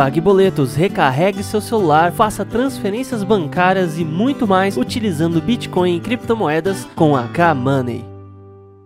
pague boletos, recarregue seu celular, faça transferências bancárias e muito mais utilizando Bitcoin e criptomoedas com a K-Money.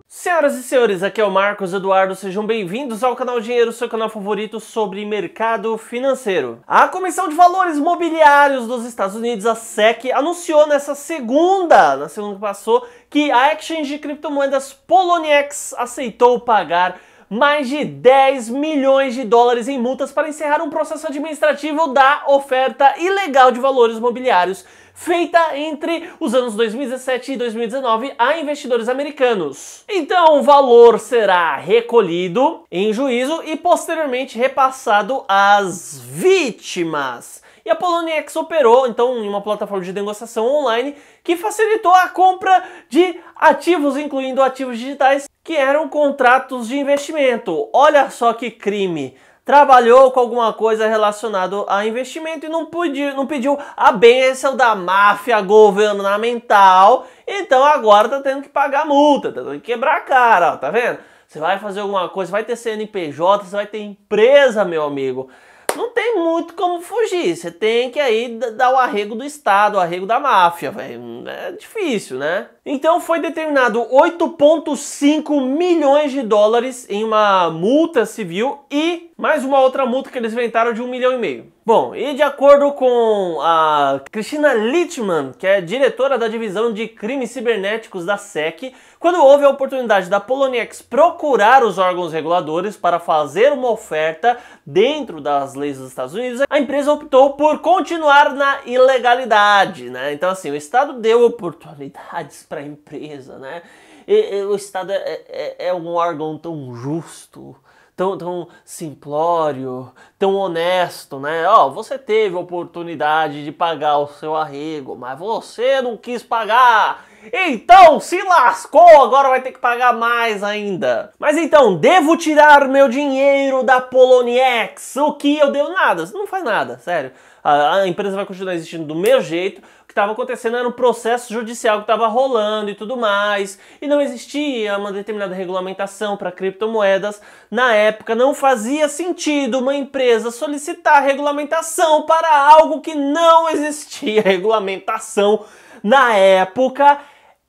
Senhoras e senhores, aqui é o Marcos Eduardo, sejam bem-vindos ao canal Dinheiro, seu canal favorito sobre mercado financeiro. A Comissão de Valores Mobiliários dos Estados Unidos, a SEC, anunciou nessa segunda, na segunda que passou, que a exchange de criptomoedas Poloniex aceitou pagar mais de 10 milhões de dólares em multas para encerrar um processo administrativo da oferta ilegal de valores mobiliários feita entre os anos 2017 e 2019 a investidores americanos. Então, o valor será recolhido em juízo e posteriormente repassado às vítimas. E a Poloniex operou, então, em uma plataforma de negociação online que facilitou a compra de ativos, incluindo ativos digitais, que eram contratos de investimento. Olha só que crime! Trabalhou com alguma coisa relacionada a investimento e não, podia, não pediu a benção da máfia governamental, então agora tá tendo que pagar multa, tá tendo que quebrar a cara, ó, tá vendo? Você vai fazer alguma coisa, vai ter CNPJ, você vai ter empresa, meu amigo não tem muito como fugir. Você tem que aí dar o arrego do Estado, o arrego da máfia, velho. É difícil, né? Então foi determinado 8,5 milhões de dólares em uma multa civil e mais uma outra multa que eles inventaram de um milhão e meio. Bom, e de acordo com a Cristina Littman, que é diretora da divisão de crimes cibernéticos da SEC, quando houve a oportunidade da Poloniex procurar os órgãos reguladores para fazer uma oferta dentro das leis dos Estados Unidos, a empresa optou por continuar na ilegalidade, né? Então assim, o Estado deu oportunidades para a empresa, né? E, e, o Estado é, é, é um órgão tão justo, tão, tão simplório, tão honesto, né? Ó, oh, você teve a oportunidade de pagar o seu arrego, mas você não quis pagar. Então se lascou, agora vai ter que pagar mais ainda. Mas então, devo tirar meu dinheiro da Poloniex? O que eu devo? Nada, não faz nada, sério a, a empresa vai continuar existindo do meu jeito. O que estava acontecendo era um processo judicial que estava rolando e tudo mais, e não existia uma determinada regulamentação para criptomoedas. Na época, não fazia sentido uma empresa solicitar regulamentação para algo que não existia regulamentação na época.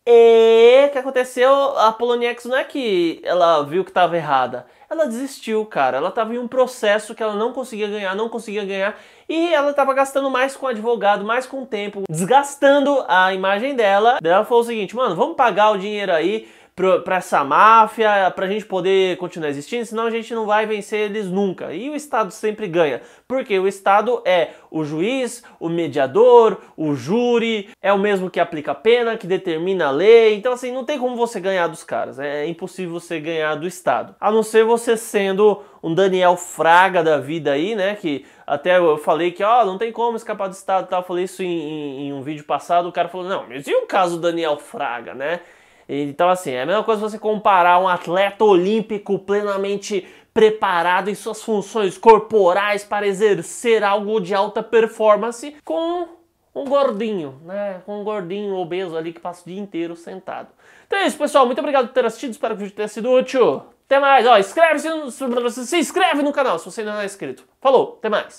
E o que aconteceu? A Poloniex não é que ela viu que estava errada ela desistiu, cara. Ela estava em um processo que ela não conseguia ganhar, não conseguia ganhar, e ela estava gastando mais com advogado, mais com tempo, desgastando a imagem dela. Daí ela falou o seguinte: mano, vamos pagar o dinheiro aí, para essa máfia, para a gente poder continuar existindo, senão a gente não vai vencer eles nunca. E o Estado sempre ganha, porque o Estado é o juiz, o mediador, o júri, é o mesmo que aplica a pena, que determina a lei. Então, assim, não tem como você ganhar dos caras, é impossível você ganhar do Estado, a não ser você sendo um Daniel Fraga da vida aí, né? Que até eu falei que, ó, oh, não tem como escapar do Estado, tal. Eu falei isso em, em, em um vídeo passado. O cara falou, não, mas e o caso Daniel Fraga, né? Então, assim, é a mesma coisa você comparar um atleta olímpico plenamente preparado em suas funções corporais para exercer algo de alta performance com um gordinho, né? Com um gordinho obeso ali que passa o dia inteiro sentado. Então é isso, pessoal. Muito obrigado por ter assistido. Espero que o vídeo tenha sido útil. Até mais. Ó, inscreve-se no... se inscreve no canal se você ainda não é inscrito. Falou, até mais.